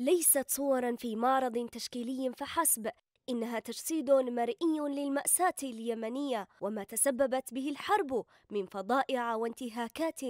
ليست صورا في معرض تشكيلي فحسب إنها تجسيد مرئي للمأساة اليمنية وما تسببت به الحرب من فضائع وانتهاكات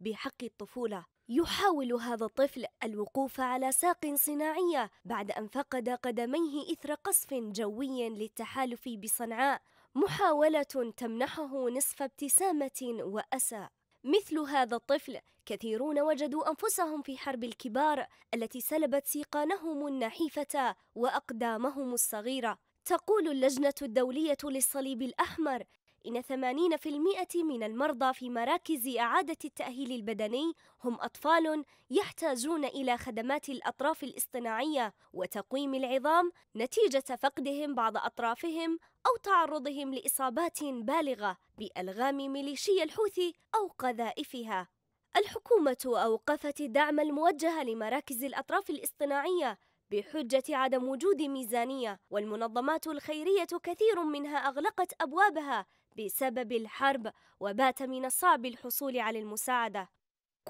بحق الطفولة. يحاول هذا الطفل الوقوف على ساق صناعية بعد أن فقد قدميه إثر قصف جوي للتحالف بصنعاء، محاولة تمنحه نصف ابتسامة وأسى. مثل هذا الطفل كثيرون وجدوا انفسهم في حرب الكبار التي سلبت سيقانهم النحيفه واقدامهم الصغيره تقول اللجنه الدوليه للصليب الاحمر إن 80% من المرضى في مراكز إعادة التأهيل البدني هم أطفال يحتاجون إلى خدمات الأطراف الاصطناعية وتقويم العظام نتيجة فقدهم بعض أطرافهم أو تعرضهم لإصابات بالغة بألغام ميليشيا الحوثي أو قذائفها. الحكومة أوقفت الدعم الموجه لمراكز الأطراف الاصطناعية بحجة عدم وجود ميزانية والمنظمات الخيرية كثير منها أغلقت أبوابها بسبب الحرب وبات من الصعب الحصول على المساعدة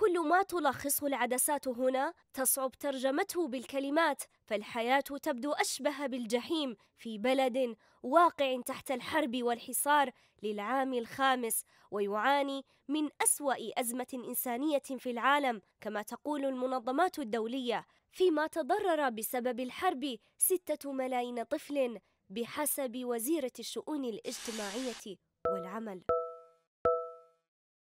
كل ما تلخصه العدسات هنا تصعب ترجمته بالكلمات فالحياة تبدو أشبه بالجحيم في بلد واقع تحت الحرب والحصار للعام الخامس ويعاني من أسوأ أزمة إنسانية في العالم كما تقول المنظمات الدولية فيما تضرر بسبب الحرب ستة ملايين طفل بحسب وزيرة الشؤون الاجتماعية والعمل